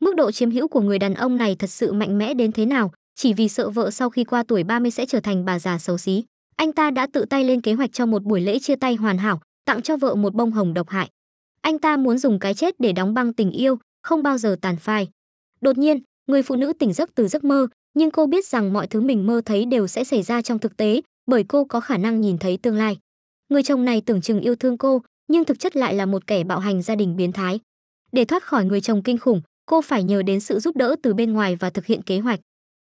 Mức độ chiếm hữu của người đàn ông này thật sự mạnh mẽ đến thế nào, chỉ vì sợ vợ sau khi qua tuổi 30 sẽ trở thành bà già xấu xí. Anh ta đã tự tay lên kế hoạch cho một buổi lễ chia tay hoàn hảo, tặng cho vợ một bông hồng độc hại. Anh ta muốn dùng cái chết để đóng băng tình yêu, không bao giờ tàn phai. Đột nhiên, người phụ nữ tỉnh giấc từ giấc mơ, nhưng cô biết rằng mọi thứ mình mơ thấy đều sẽ xảy ra trong thực tế, bởi cô có khả năng nhìn thấy tương lai. Người chồng này tưởng chừng yêu thương cô, nhưng thực chất lại là một kẻ bạo hành gia đình biến thái. Để thoát khỏi người chồng kinh khủng, cô phải nhờ đến sự giúp đỡ từ bên ngoài và thực hiện kế hoạch.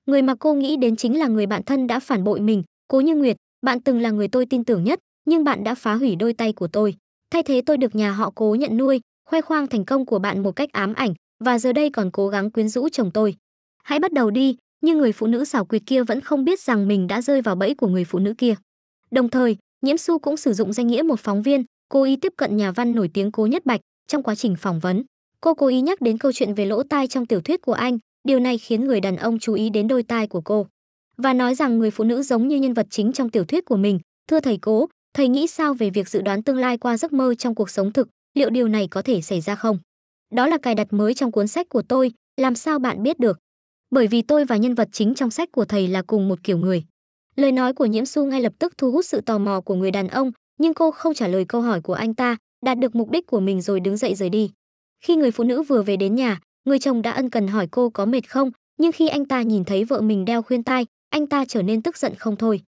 Người mà cô nghĩ đến chính là người bạn thân đã phản bội mình, Cố Như Nguyệt, bạn từng là người tôi tin tưởng nhất, nhưng bạn đã phá hủy đôi tay của tôi. Thay thế tôi được nhà họ Cố nhận nuôi, khoe khoang thành công của bạn một cách ám ảnh và giờ đây còn cố gắng quyến rũ chồng tôi. Hãy bắt đầu đi, nhưng người phụ nữ xảo quyệt kia vẫn không biết rằng mình đã rơi vào bẫy của người phụ nữ kia. Đồng thời, Nhiễm Xu cũng sử dụng danh nghĩa một phóng viên, cố ý tiếp cận nhà văn nổi tiếng Cố Nhất Bạch trong quá trình phỏng vấn. Cô cố ý nhắc đến câu chuyện về lỗ tai trong tiểu thuyết của anh, điều này khiến người đàn ông chú ý đến đôi tai của cô. Và nói rằng người phụ nữ giống như nhân vật chính trong tiểu thuyết của mình, thưa thầy cố, thầy nghĩ sao về việc dự đoán tương lai qua giấc mơ trong cuộc sống thực, liệu điều này có thể xảy ra không? Đó là cài đặt mới trong cuốn sách của tôi, làm sao bạn biết được? Bởi vì tôi và nhân vật chính trong sách của thầy là cùng một kiểu người. Lời nói của Nhiễm Xu ngay lập tức thu hút sự tò mò của người đàn ông, nhưng cô không trả lời câu hỏi của anh ta, đạt được mục đích của mình rồi đứng dậy rời đi. Khi người phụ nữ vừa về đến nhà, người chồng đã ân cần hỏi cô có mệt không, nhưng khi anh ta nhìn thấy vợ mình đeo khuyên tai, anh ta trở nên tức giận không thôi.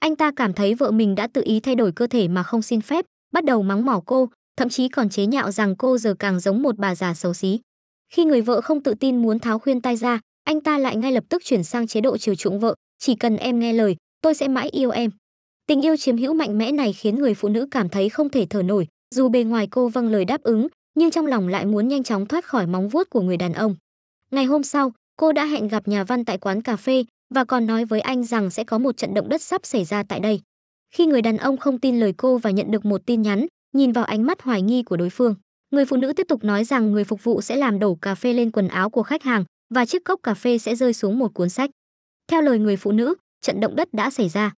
Anh ta cảm thấy vợ mình đã tự ý thay đổi cơ thể mà không xin phép, bắt đầu mắng mỏ cô, thậm chí còn chế nhạo rằng cô giờ càng giống một bà già xấu xí. Khi người vợ không tự tin muốn tháo khuyên tai ra, anh ta lại ngay lập tức chuyển sang chế độ chiều chuộng vợ, chỉ cần em nghe lời, tôi sẽ mãi yêu em. Tình yêu chiếm hữu mạnh mẽ này khiến người phụ nữ cảm thấy không thể thở nổi, dù bề ngoài cô vâng lời đáp ứng, nhưng trong lòng lại muốn nhanh chóng thoát khỏi móng vuốt của người đàn ông. Ngày hôm sau, cô đã hẹn gặp nhà văn tại quán cà phê và còn nói với anh rằng sẽ có một trận động đất sắp xảy ra tại đây. Khi người đàn ông không tin lời cô và nhận được một tin nhắn, nhìn vào ánh mắt hoài nghi của đối phương, người phụ nữ tiếp tục nói rằng người phục vụ sẽ làm đổ cà phê lên quần áo của khách hàng và chiếc cốc cà phê sẽ rơi xuống một cuốn sách. Theo lời người phụ nữ, trận động đất đã xảy ra.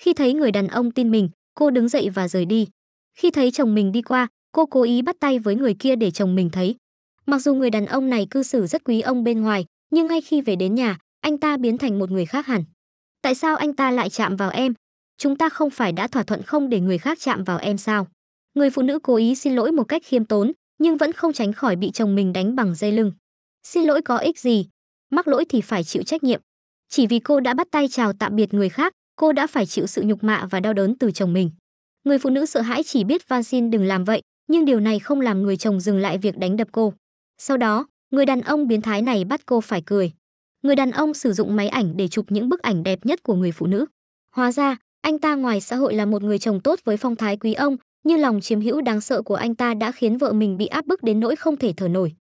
Khi thấy người đàn ông tin mình, cô đứng dậy và rời đi. Khi thấy chồng mình đi qua, Cô cố ý bắt tay với người kia để chồng mình thấy. Mặc dù người đàn ông này cư xử rất quý ông bên ngoài, nhưng ngay khi về đến nhà, anh ta biến thành một người khác hẳn. Tại sao anh ta lại chạm vào em? Chúng ta không phải đã thỏa thuận không để người khác chạm vào em sao? Người phụ nữ cố ý xin lỗi một cách khiêm tốn, nhưng vẫn không tránh khỏi bị chồng mình đánh bằng dây lưng. Xin lỗi có ích gì? Mắc lỗi thì phải chịu trách nhiệm. Chỉ vì cô đã bắt tay chào tạm biệt người khác, cô đã phải chịu sự nhục mạ và đau đớn từ chồng mình. Người phụ nữ sợ hãi chỉ biết van xin đừng làm vậy, nhưng điều này không làm người chồng dừng lại việc đánh đập cô. Sau đó, người đàn ông biến thái này bắt cô phải cười. Người đàn ông sử dụng máy ảnh để chụp những bức ảnh đẹp nhất của người phụ nữ. Hóa ra, anh ta ngoài xã hội là một người chồng tốt với phong thái quý ông, nhưng lòng chiếm hữu đáng sợ của anh ta đã khiến vợ mình bị áp bức đến nỗi không thể thở nổi.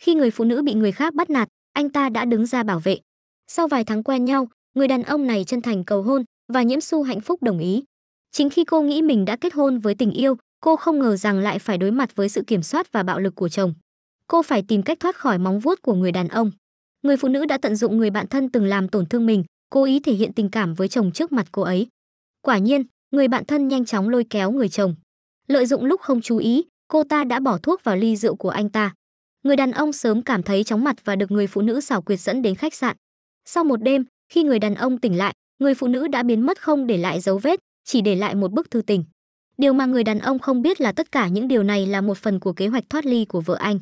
Khi người phụ nữ bị người khác bắt nạt, anh ta đã đứng ra bảo vệ. Sau vài tháng quen nhau, người đàn ông này chân thành cầu hôn và Nhiễm Xu hạnh phúc đồng ý. Chính khi cô nghĩ mình đã kết hôn với tình yêu Cô không ngờ rằng lại phải đối mặt với sự kiểm soát và bạo lực của chồng. Cô phải tìm cách thoát khỏi móng vuốt của người đàn ông. Người phụ nữ đã tận dụng người bạn thân từng làm tổn thương mình, cố ý thể hiện tình cảm với chồng trước mặt cô ấy. Quả nhiên, người bạn thân nhanh chóng lôi kéo người chồng. Lợi dụng lúc không chú ý, cô ta đã bỏ thuốc vào ly rượu của anh ta. Người đàn ông sớm cảm thấy chóng mặt và được người phụ nữ xảo quyệt dẫn đến khách sạn. Sau một đêm, khi người đàn ông tỉnh lại, người phụ nữ đã biến mất không để lại dấu vết, chỉ để lại một bức thư tình. Điều mà người đàn ông không biết là tất cả những điều này là một phần của kế hoạch thoát ly của vợ anh.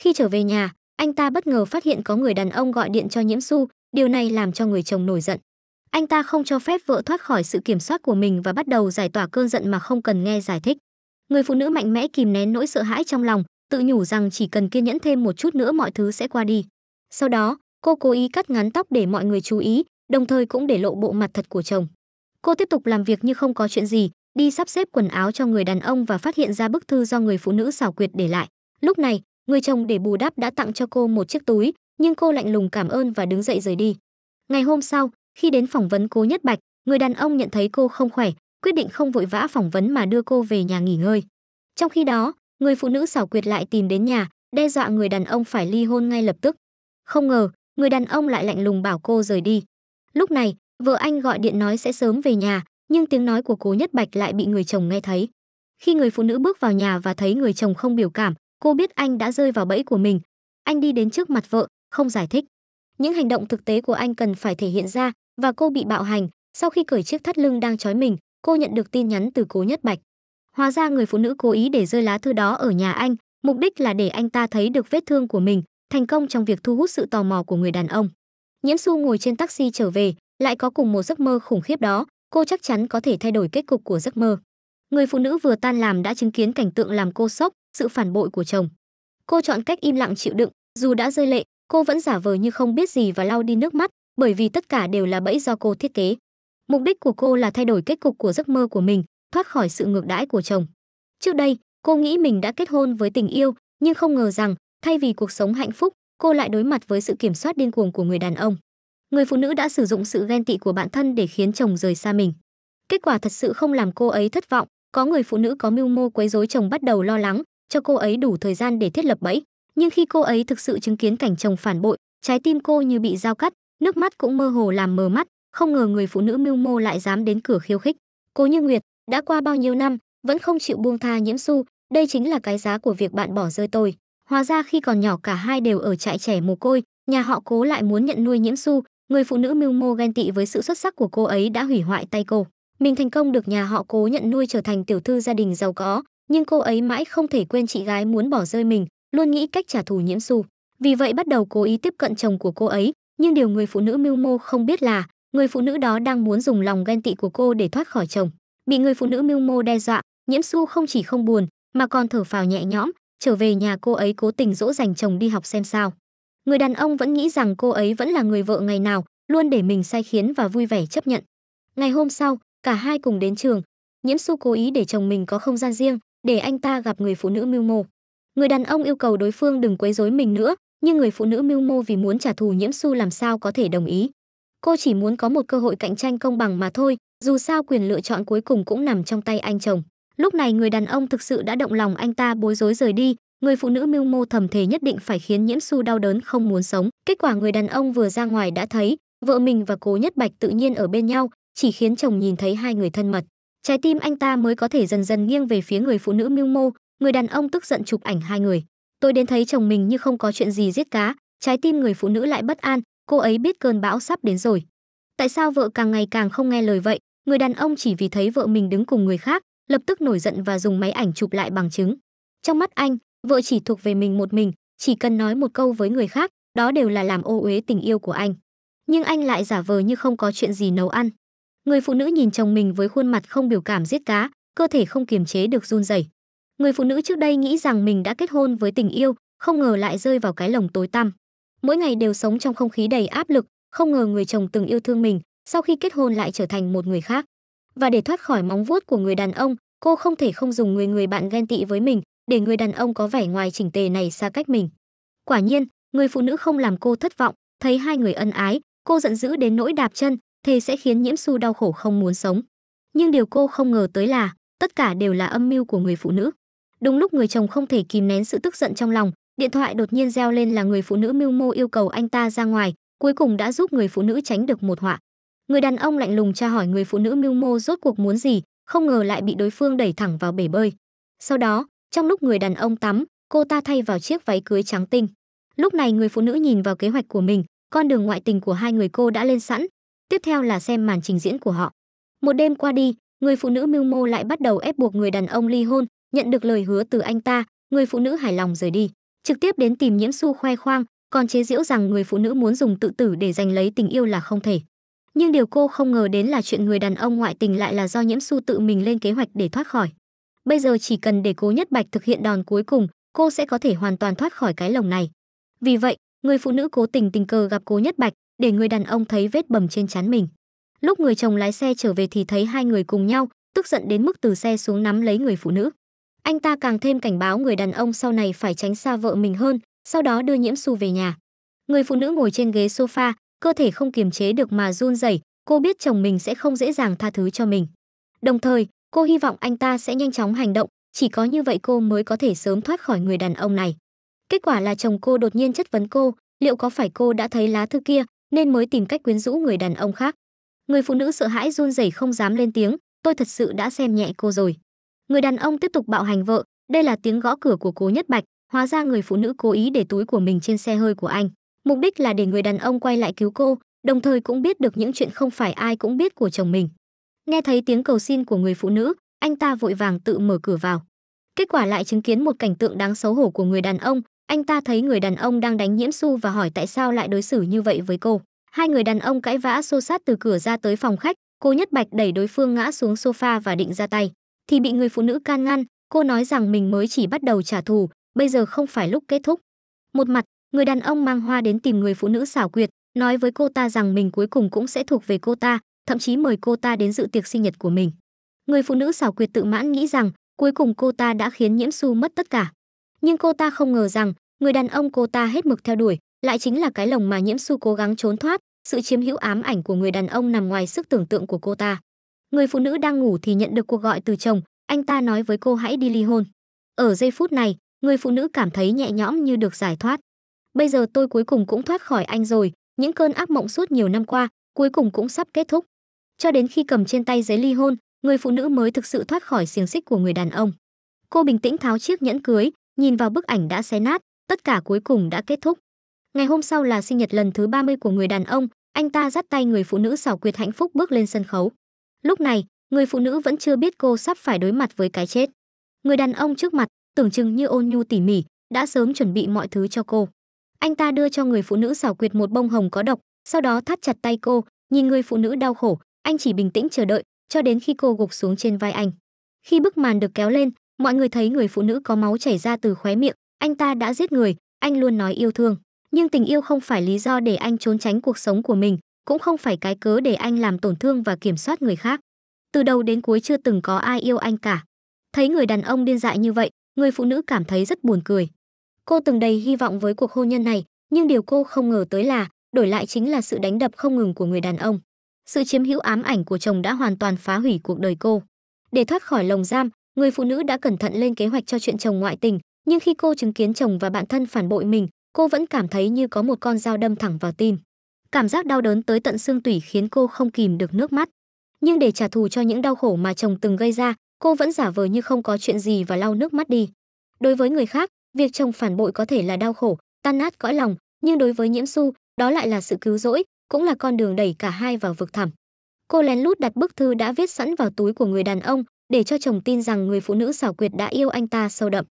Khi trở về nhà, anh ta bất ngờ phát hiện có người đàn ông gọi điện cho Nhiễm Xu, điều này làm cho người chồng nổi giận. Anh ta không cho phép vợ thoát khỏi sự kiểm soát của mình và bắt đầu giải tỏa cơn giận mà không cần nghe giải thích. Người phụ nữ mạnh mẽ kìm nén nỗi sợ hãi trong lòng, tự nhủ rằng chỉ cần kiên nhẫn thêm một chút nữa mọi thứ sẽ qua đi. Sau đó, cô cố ý cắt ngắn tóc để mọi người chú ý, đồng thời cũng để lộ bộ mặt thật của chồng. Cô tiếp tục làm việc như không có chuyện gì, đi sắp xếp quần áo cho người đàn ông và phát hiện ra bức thư do người phụ nữ xảo quyệt để lại. Lúc này, người chồng để bù đắp đã tặng cho cô một chiếc túi, nhưng cô lạnh lùng cảm ơn và đứng dậy rời đi. Ngày hôm sau, khi đến phỏng vấn cô Nhất Bạch, người đàn ông nhận thấy cô không khỏe, quyết định không vội vã phỏng vấn mà đưa cô về nhà nghỉ ngơi. Trong khi đó, người phụ nữ xảo quyệt lại tìm đến nhà, đe dọa người đàn ông phải ly hôn ngay lập tức. Không ngờ, người đàn ông lại lạnh lùng bảo cô rời đi. Lúc này, vợ anh gọi điện nói sẽ sớm về nhà, nhưng tiếng nói của Cố Nhất Bạch lại bị người chồng nghe thấy. Khi người phụ nữ bước vào nhà và thấy người chồng không biểu cảm, cô biết anh đã rơi vào bẫy của mình. Anh đi đến trước mặt vợ, không giải thích. Những hành động thực tế của anh cần phải thể hiện ra và cô bị bạo hành. Sau khi cởi chiếc thắt lưng đang trói mình, cô nhận được tin nhắn từ Cố Nhất Bạch. Hóa ra người phụ nữ cố ý để rơi lá thư đó ở nhà anh, mục đích là để anh ta thấy được vết thương của mình, thành công trong việc thu hút sự tò mò của người đàn ông. Nhiễm Xu ngồi trên taxi trở về, lại có cùng một giấc mơ khủng khiếp đó, cô chắc chắn có thể thay đổi kết cục của giấc mơ. Người phụ nữ vừa tan làm đã chứng kiến cảnh tượng làm cô sốc, sự phản bội của chồng. Cô chọn cách im lặng chịu đựng, dù đã rơi lệ, cô vẫn giả vờ như không biết gì và lau đi nước mắt, bởi vì tất cả đều là bẫy do cô thiết kế. Mục đích của cô là thay đổi kết cục của giấc mơ của mình, thoát khỏi sự ngược đãi của chồng. Trước đây, cô nghĩ mình đã kết hôn với tình yêu, nhưng không ngờ rằng, thay vì cuộc sống hạnh phúc, cô lại đối mặt với sự kiểm soát điên cuồng của người đàn ông người phụ nữ đã sử dụng sự ghen tị của bản thân để khiến chồng rời xa mình. Kết quả thật sự không làm cô ấy thất vọng, có người phụ nữ có mưu mô quấy rối chồng bắt đầu lo lắng, cho cô ấy đủ thời gian để thiết lập bẫy, nhưng khi cô ấy thực sự chứng kiến cảnh chồng phản bội, trái tim cô như bị dao cắt, nước mắt cũng mơ hồ làm mờ mắt, không ngờ người phụ nữ mưu mô lại dám đến cửa khiêu khích. Cố Như Nguyệt, đã qua bao nhiêu năm, vẫn không chịu buông tha Nhiễm Xu, đây chính là cái giá của việc bạn bỏ rơi tôi. Hóa ra khi còn nhỏ cả hai đều ở trại trẻ mồ côi, nhà họ Cố lại muốn nhận nuôi Nhiễm Xu, người phụ nữ mưu mô ghen tị với sự xuất sắc của cô ấy đã hủy hoại tay cô mình thành công được nhà họ cố nhận nuôi trở thành tiểu thư gia đình giàu có nhưng cô ấy mãi không thể quên chị gái muốn bỏ rơi mình luôn nghĩ cách trả thù nhiễm xu vì vậy bắt đầu cố ý tiếp cận chồng của cô ấy nhưng điều người phụ nữ mưu mô không biết là người phụ nữ đó đang muốn dùng lòng ghen tị của cô để thoát khỏi chồng bị người phụ nữ mưu mô đe dọa nhiễm xu không chỉ không buồn mà còn thở phào nhẹ nhõm trở về nhà cô ấy cố tình dỗ dành chồng đi học xem sao người đàn ông vẫn nghĩ rằng cô ấy vẫn là người vợ ngày nào, luôn để mình sai khiến và vui vẻ chấp nhận. Ngày hôm sau, cả hai cùng đến trường. Nhiễm Xu cố ý để chồng mình có không gian riêng, để anh ta gặp người phụ nữ mưu mô. Người đàn ông yêu cầu đối phương đừng quấy rối mình nữa, nhưng người phụ nữ mưu mô vì muốn trả thù Nhiễm Xu làm sao có thể đồng ý. Cô chỉ muốn có một cơ hội cạnh tranh công bằng mà thôi, dù sao quyền lựa chọn cuối cùng cũng nằm trong tay anh chồng. Lúc này người đàn ông thực sự đã động lòng anh ta bối rối rời đi, người phụ nữ mưu mô thầm thề nhất định phải khiến nhiễm su đau đớn không muốn sống kết quả người đàn ông vừa ra ngoài đã thấy vợ mình và cố nhất bạch tự nhiên ở bên nhau chỉ khiến chồng nhìn thấy hai người thân mật trái tim anh ta mới có thể dần dần nghiêng về phía người phụ nữ mưu mô người đàn ông tức giận chụp ảnh hai người tôi đến thấy chồng mình như không có chuyện gì giết cá trái tim người phụ nữ lại bất an cô ấy biết cơn bão sắp đến rồi tại sao vợ càng ngày càng không nghe lời vậy người đàn ông chỉ vì thấy vợ mình đứng cùng người khác lập tức nổi giận và dùng máy ảnh chụp lại bằng chứng trong mắt anh vợ chỉ thuộc về mình một mình chỉ cần nói một câu với người khác đó đều là làm ô uế tình yêu của anh nhưng anh lại giả vờ như không có chuyện gì nấu ăn người phụ nữ nhìn chồng mình với khuôn mặt không biểu cảm giết cá cơ thể không kiềm chế được run rẩy người phụ nữ trước đây nghĩ rằng mình đã kết hôn với tình yêu không ngờ lại rơi vào cái lồng tối tăm mỗi ngày đều sống trong không khí đầy áp lực không ngờ người chồng từng yêu thương mình sau khi kết hôn lại trở thành một người khác và để thoát khỏi móng vuốt của người đàn ông cô không thể không dùng người người bạn ghen tị với mình để người đàn ông có vẻ ngoài chỉnh tề này xa cách mình. Quả nhiên, người phụ nữ không làm cô thất vọng, thấy hai người ân ái, cô giận dữ đến nỗi đạp chân, thề sẽ khiến Nhiễm Xu đau khổ không muốn sống. Nhưng điều cô không ngờ tới là, tất cả đều là âm mưu của người phụ nữ. Đúng lúc người chồng không thể kìm nén sự tức giận trong lòng, điện thoại đột nhiên reo lên là người phụ nữ mưu mô yêu cầu anh ta ra ngoài, cuối cùng đã giúp người phụ nữ tránh được một họa. Người đàn ông lạnh lùng tra hỏi người phụ nữ mưu mô rốt cuộc muốn gì, không ngờ lại bị đối phương đẩy thẳng vào bể bơi. Sau đó, trong lúc người đàn ông tắm, cô ta thay vào chiếc váy cưới trắng tinh. Lúc này người phụ nữ nhìn vào kế hoạch của mình, con đường ngoại tình của hai người cô đã lên sẵn. Tiếp theo là xem màn trình diễn của họ. Một đêm qua đi, người phụ nữ mưu mô lại bắt đầu ép buộc người đàn ông ly hôn, nhận được lời hứa từ anh ta, người phụ nữ hài lòng rời đi, trực tiếp đến tìm Nhiễm Xu khoe khoang, còn chế giễu rằng người phụ nữ muốn dùng tự tử để giành lấy tình yêu là không thể. Nhưng điều cô không ngờ đến là chuyện người đàn ông ngoại tình lại là do Nhiễm Xu tự mình lên kế hoạch để thoát khỏi bây giờ chỉ cần để Cố Nhất Bạch thực hiện đòn cuối cùng, cô sẽ có thể hoàn toàn thoát khỏi cái lồng này. Vì vậy, người phụ nữ cố tình tình cờ gặp Cố Nhất Bạch, để người đàn ông thấy vết bầm trên trán mình. Lúc người chồng lái xe trở về thì thấy hai người cùng nhau, tức giận đến mức từ xe xuống nắm lấy người phụ nữ. Anh ta càng thêm cảnh báo người đàn ông sau này phải tránh xa vợ mình hơn, sau đó đưa Nhiễm Xu về nhà. Người phụ nữ ngồi trên ghế sofa, cơ thể không kiềm chế được mà run rẩy, cô biết chồng mình sẽ không dễ dàng tha thứ cho mình. Đồng thời, Cô hy vọng anh ta sẽ nhanh chóng hành động, chỉ có như vậy cô mới có thể sớm thoát khỏi người đàn ông này. Kết quả là chồng cô đột nhiên chất vấn cô, liệu có phải cô đã thấy lá thư kia nên mới tìm cách quyến rũ người đàn ông khác. Người phụ nữ sợ hãi run rẩy không dám lên tiếng, tôi thật sự đã xem nhẹ cô rồi. Người đàn ông tiếp tục bạo hành vợ, đây là tiếng gõ cửa của Cố Nhất Bạch, hóa ra người phụ nữ cố ý để túi của mình trên xe hơi của anh, mục đích là để người đàn ông quay lại cứu cô, đồng thời cũng biết được những chuyện không phải ai cũng biết của chồng mình. Nghe thấy tiếng cầu xin của người phụ nữ, anh ta vội vàng tự mở cửa vào. Kết quả lại chứng kiến một cảnh tượng đáng xấu hổ của người đàn ông, anh ta thấy người đàn ông đang đánh nhiễm su và hỏi tại sao lại đối xử như vậy với cô. Hai người đàn ông cãi vã xô sát từ cửa ra tới phòng khách, cô Nhất Bạch đẩy đối phương ngã xuống sofa và định ra tay, thì bị người phụ nữ can ngăn, cô nói rằng mình mới chỉ bắt đầu trả thù, bây giờ không phải lúc kết thúc. Một mặt, người đàn ông mang hoa đến tìm người phụ nữ xảo quyệt, nói với cô ta rằng mình cuối cùng cũng sẽ thuộc về cô ta, thậm chí mời cô ta đến dự tiệc sinh nhật của mình. Người phụ nữ xảo quyệt tự mãn nghĩ rằng cuối cùng cô ta đã khiến Nhiễm Xu mất tất cả. Nhưng cô ta không ngờ rằng người đàn ông cô ta hết mực theo đuổi lại chính là cái lồng mà Nhiễm Xu cố gắng trốn thoát, sự chiếm hữu ám ảnh của người đàn ông nằm ngoài sức tưởng tượng của cô ta. Người phụ nữ đang ngủ thì nhận được cuộc gọi từ chồng, anh ta nói với cô hãy đi ly hôn. Ở giây phút này, người phụ nữ cảm thấy nhẹ nhõm như được giải thoát. Bây giờ tôi cuối cùng cũng thoát khỏi anh rồi, những cơn ác mộng suốt nhiều năm qua, cuối cùng cũng sắp kết thúc cho đến khi cầm trên tay giấy ly hôn người phụ nữ mới thực sự thoát khỏi xiềng xích của người đàn ông cô bình tĩnh tháo chiếc nhẫn cưới nhìn vào bức ảnh đã xé nát tất cả cuối cùng đã kết thúc ngày hôm sau là sinh nhật lần thứ 30 của người đàn ông anh ta dắt tay người phụ nữ xảo quyệt hạnh phúc bước lên sân khấu lúc này người phụ nữ vẫn chưa biết cô sắp phải đối mặt với cái chết người đàn ông trước mặt tưởng chừng như ôn nhu tỉ mỉ đã sớm chuẩn bị mọi thứ cho cô anh ta đưa cho người phụ nữ xảo quyệt một bông hồng có độc sau đó thắt chặt tay cô nhìn người phụ nữ đau khổ anh chỉ bình tĩnh chờ đợi cho đến khi cô gục xuống trên vai anh. Khi bức màn được kéo lên, mọi người thấy người phụ nữ có máu chảy ra từ khóe miệng, anh ta đã giết người, anh luôn nói yêu thương, nhưng tình yêu không phải lý do để anh trốn tránh cuộc sống của mình, cũng không phải cái cớ để anh làm tổn thương và kiểm soát người khác. Từ đầu đến cuối chưa từng có ai yêu anh cả. Thấy người đàn ông điên dại như vậy, người phụ nữ cảm thấy rất buồn cười. Cô từng đầy hy vọng với cuộc hôn nhân này, nhưng điều cô không ngờ tới là đổi lại chính là sự đánh đập không ngừng của người đàn ông sự chiếm hữu ám ảnh của chồng đã hoàn toàn phá hủy cuộc đời cô. Để thoát khỏi lồng giam, người phụ nữ đã cẩn thận lên kế hoạch cho chuyện chồng ngoại tình, nhưng khi cô chứng kiến chồng và bạn thân phản bội mình, cô vẫn cảm thấy như có một con dao đâm thẳng vào tim. Cảm giác đau đớn tới tận xương tủy khiến cô không kìm được nước mắt. Nhưng để trả thù cho những đau khổ mà chồng từng gây ra, cô vẫn giả vờ như không có chuyện gì và lau nước mắt đi. Đối với người khác, việc chồng phản bội có thể là đau khổ, tan nát cõi lòng, nhưng đối với Nhiễm Xu, đó lại là sự cứu rỗi, cũng là con đường đẩy cả hai vào vực thẳm. Cô lén lút đặt bức thư đã viết sẵn vào túi của người đàn ông để cho chồng tin rằng người phụ nữ xảo quyệt đã yêu anh ta sâu đậm.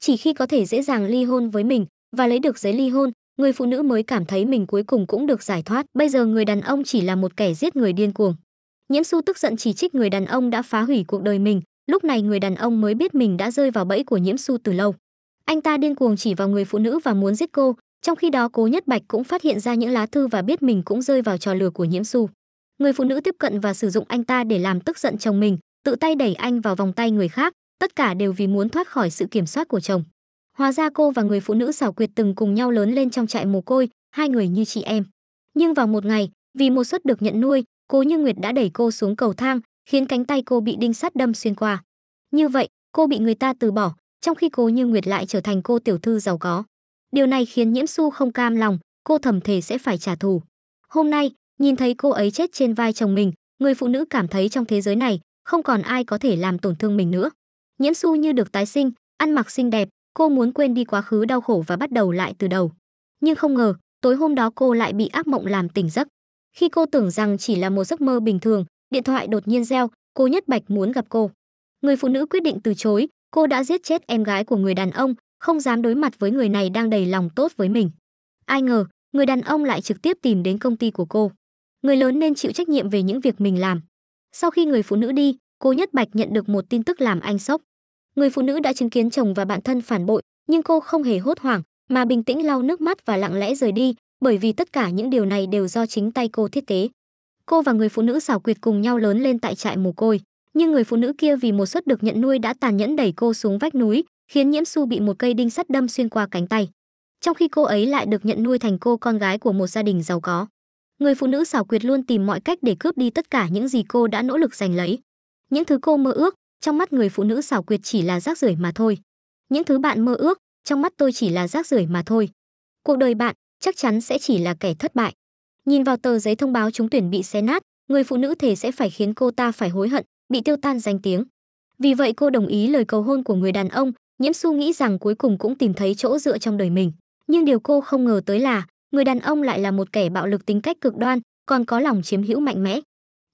Chỉ khi có thể dễ dàng ly hôn với mình và lấy được giấy ly hôn, người phụ nữ mới cảm thấy mình cuối cùng cũng được giải thoát. Bây giờ người đàn ông chỉ là một kẻ giết người điên cuồng. Nhiễm Xu tức giận chỉ trích người đàn ông đã phá hủy cuộc đời mình, lúc này người đàn ông mới biết mình đã rơi vào bẫy của Nhiễm Xu từ lâu. Anh ta điên cuồng chỉ vào người phụ nữ và muốn giết cô, trong khi đó Cố Nhất Bạch cũng phát hiện ra những lá thư và biết mình cũng rơi vào trò lừa của Nhiễm Xu. Người phụ nữ tiếp cận và sử dụng anh ta để làm tức giận chồng mình, tự tay đẩy anh vào vòng tay người khác, tất cả đều vì muốn thoát khỏi sự kiểm soát của chồng. Hóa ra cô và người phụ nữ xảo quyệt từng cùng nhau lớn lên trong trại mồ côi, hai người như chị em. Nhưng vào một ngày, vì một suất được nhận nuôi, Cố Như Nguyệt đã đẩy cô xuống cầu thang, khiến cánh tay cô bị đinh sắt đâm xuyên qua. Như vậy, cô bị người ta từ bỏ, trong khi Cố Như Nguyệt lại trở thành cô tiểu thư giàu có. Điều này khiến Nhiễm Xu không cam lòng, cô thầm thề sẽ phải trả thù. Hôm nay, nhìn thấy cô ấy chết trên vai chồng mình, người phụ nữ cảm thấy trong thế giới này không còn ai có thể làm tổn thương mình nữa. Nhiễm Xu như được tái sinh, ăn mặc xinh đẹp, cô muốn quên đi quá khứ đau khổ và bắt đầu lại từ đầu. Nhưng không ngờ, tối hôm đó cô lại bị ác mộng làm tỉnh giấc. Khi cô tưởng rằng chỉ là một giấc mơ bình thường, điện thoại đột nhiên reo, cô Nhất Bạch muốn gặp cô. Người phụ nữ quyết định từ chối, cô đã giết chết em gái của người đàn ông, không dám đối mặt với người này đang đầy lòng tốt với mình. Ai ngờ, người đàn ông lại trực tiếp tìm đến công ty của cô. Người lớn nên chịu trách nhiệm về những việc mình làm. Sau khi người phụ nữ đi, cô Nhất Bạch nhận được một tin tức làm anh sốc. Người phụ nữ đã chứng kiến chồng và bạn thân phản bội, nhưng cô không hề hốt hoảng, mà bình tĩnh lau nước mắt và lặng lẽ rời đi, bởi vì tất cả những điều này đều do chính tay cô thiết kế. Cô và người phụ nữ xảo quyệt cùng nhau lớn lên tại trại mồ côi, nhưng người phụ nữ kia vì một suất được nhận nuôi đã tàn nhẫn đẩy cô xuống vách núi, khiến Nhiễm Su bị một cây đinh sắt đâm xuyên qua cánh tay. Trong khi cô ấy lại được nhận nuôi thành cô con gái của một gia đình giàu có. Người phụ nữ xảo quyệt luôn tìm mọi cách để cướp đi tất cả những gì cô đã nỗ lực giành lấy. Những thứ cô mơ ước, trong mắt người phụ nữ xảo quyệt chỉ là rác rưởi mà thôi. Những thứ bạn mơ ước, trong mắt tôi chỉ là rác rưởi mà thôi. Cuộc đời bạn chắc chắn sẽ chỉ là kẻ thất bại. Nhìn vào tờ giấy thông báo trúng tuyển bị xé nát, người phụ nữ thề sẽ phải khiến cô ta phải hối hận, bị tiêu tan danh tiếng. Vì vậy cô đồng ý lời cầu hôn của người đàn ông Nhiễm Xu nghĩ rằng cuối cùng cũng tìm thấy chỗ dựa trong đời mình, nhưng điều cô không ngờ tới là người đàn ông lại là một kẻ bạo lực tính cách cực đoan, còn có lòng chiếm hữu mạnh mẽ.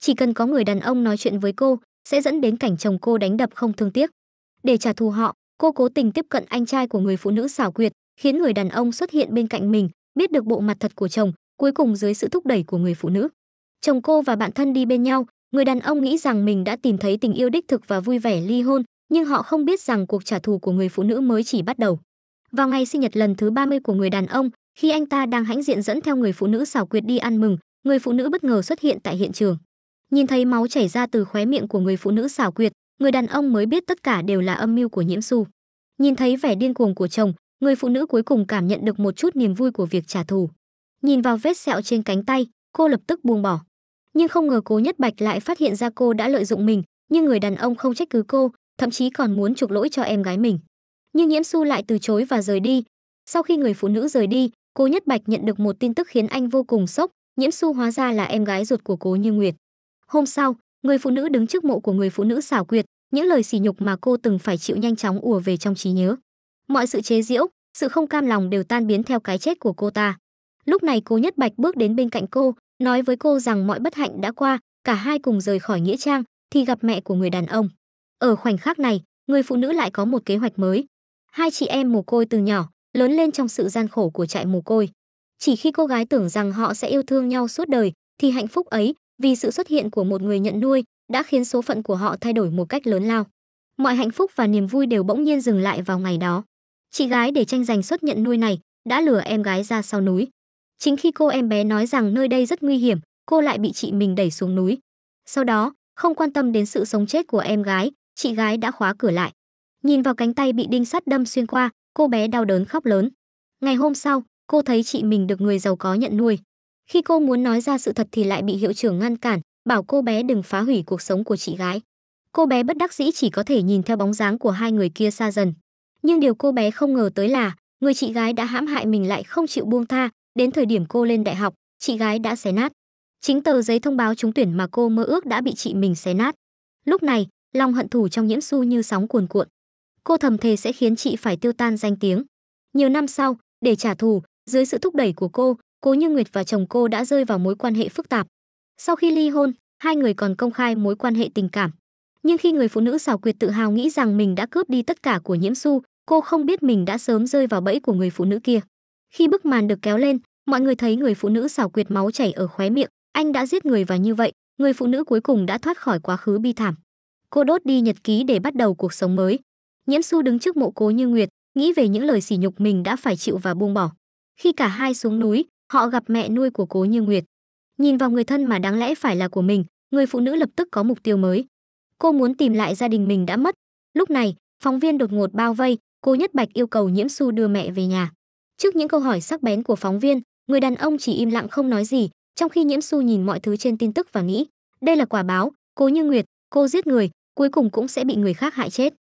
Chỉ cần có người đàn ông nói chuyện với cô, sẽ dẫn đến cảnh chồng cô đánh đập không thương tiếc. Để trả thù họ, cô cố tình tiếp cận anh trai của người phụ nữ xảo quyệt, khiến người đàn ông xuất hiện bên cạnh mình, biết được bộ mặt thật của chồng, cuối cùng dưới sự thúc đẩy của người phụ nữ. Chồng cô và bạn thân đi bên nhau, người đàn ông nghĩ rằng mình đã tìm thấy tình yêu đích thực và vui vẻ ly hôn, nhưng họ không biết rằng cuộc trả thù của người phụ nữ mới chỉ bắt đầu. Vào ngày sinh nhật lần thứ 30 của người đàn ông, khi anh ta đang hãnh diện dẫn theo người phụ nữ xảo quyệt đi ăn mừng, người phụ nữ bất ngờ xuất hiện tại hiện trường. Nhìn thấy máu chảy ra từ khóe miệng của người phụ nữ xảo quyệt, người đàn ông mới biết tất cả đều là âm mưu của Nhiễm Xu. Nhìn thấy vẻ điên cuồng của chồng, người phụ nữ cuối cùng cảm nhận được một chút niềm vui của việc trả thù. Nhìn vào vết sẹo trên cánh tay, cô lập tức buông bỏ. Nhưng không ngờ Cố Nhất Bạch lại phát hiện ra cô đã lợi dụng mình, nhưng người đàn ông không trách cứ cô, thậm chí còn muốn chuộc lỗi cho em gái mình. Nhưng Nhiễm Xu lại từ chối và rời đi. Sau khi người phụ nữ rời đi, cô Nhất Bạch nhận được một tin tức khiến anh vô cùng sốc, Nhiễm Xu hóa ra là em gái ruột của Cố Như Nguyệt. Hôm sau, người phụ nữ đứng trước mộ của người phụ nữ xảo quyệt, những lời sỉ nhục mà cô từng phải chịu nhanh chóng ùa về trong trí nhớ. Mọi sự chế giễu, sự không cam lòng đều tan biến theo cái chết của cô ta. Lúc này cô Nhất Bạch bước đến bên cạnh cô, nói với cô rằng mọi bất hạnh đã qua, cả hai cùng rời khỏi nghĩa trang thì gặp mẹ của người đàn ông. Ở khoảnh khắc này, người phụ nữ lại có một kế hoạch mới. Hai chị em mồ côi từ nhỏ, lớn lên trong sự gian khổ của trại mồ côi. Chỉ khi cô gái tưởng rằng họ sẽ yêu thương nhau suốt đời, thì hạnh phúc ấy, vì sự xuất hiện của một người nhận nuôi, đã khiến số phận của họ thay đổi một cách lớn lao. Mọi hạnh phúc và niềm vui đều bỗng nhiên dừng lại vào ngày đó. Chị gái để tranh giành suất nhận nuôi này đã lừa em gái ra sau núi. Chính khi cô em bé nói rằng nơi đây rất nguy hiểm, cô lại bị chị mình đẩy xuống núi. Sau đó, không quan tâm đến sự sống chết của em gái, chị gái đã khóa cửa lại nhìn vào cánh tay bị đinh sắt đâm xuyên qua cô bé đau đớn khóc lớn ngày hôm sau cô thấy chị mình được người giàu có nhận nuôi khi cô muốn nói ra sự thật thì lại bị hiệu trưởng ngăn cản bảo cô bé đừng phá hủy cuộc sống của chị gái cô bé bất đắc dĩ chỉ có thể nhìn theo bóng dáng của hai người kia xa dần nhưng điều cô bé không ngờ tới là người chị gái đã hãm hại mình lại không chịu buông tha đến thời điểm cô lên đại học chị gái đã xé nát chính tờ giấy thông báo trúng tuyển mà cô mơ ước đã bị chị mình xé nát lúc này lòng hận thù trong nhiễm su như sóng cuồn cuộn. Cô thầm thề sẽ khiến chị phải tiêu tan danh tiếng. Nhiều năm sau, để trả thù, dưới sự thúc đẩy của cô, cô Như Nguyệt và chồng cô đã rơi vào mối quan hệ phức tạp. Sau khi ly hôn, hai người còn công khai mối quan hệ tình cảm. Nhưng khi người phụ nữ xảo quyệt tự hào nghĩ rằng mình đã cướp đi tất cả của Nhiễm Su, cô không biết mình đã sớm rơi vào bẫy của người phụ nữ kia. Khi bức màn được kéo lên, mọi người thấy người phụ nữ xảo quyệt máu chảy ở khóe miệng, anh đã giết người và như vậy, người phụ nữ cuối cùng đã thoát khỏi quá khứ bi thảm cô đốt đi nhật ký để bắt đầu cuộc sống mới. Nhiễm Xu đứng trước mộ cố như Nguyệt, nghĩ về những lời sỉ nhục mình đã phải chịu và buông bỏ. Khi cả hai xuống núi, họ gặp mẹ nuôi của cố như Nguyệt. Nhìn vào người thân mà đáng lẽ phải là của mình, người phụ nữ lập tức có mục tiêu mới. Cô muốn tìm lại gia đình mình đã mất. Lúc này, phóng viên đột ngột bao vây, cô Nhất Bạch yêu cầu Nhiễm Xu đưa mẹ về nhà. Trước những câu hỏi sắc bén của phóng viên, người đàn ông chỉ im lặng không nói gì, trong khi Nhiễm Xu nhìn mọi thứ trên tin tức và nghĩ, đây là quả báo, cố như Nguyệt, cô giết người, cuối cùng cũng sẽ bị người khác hại chết.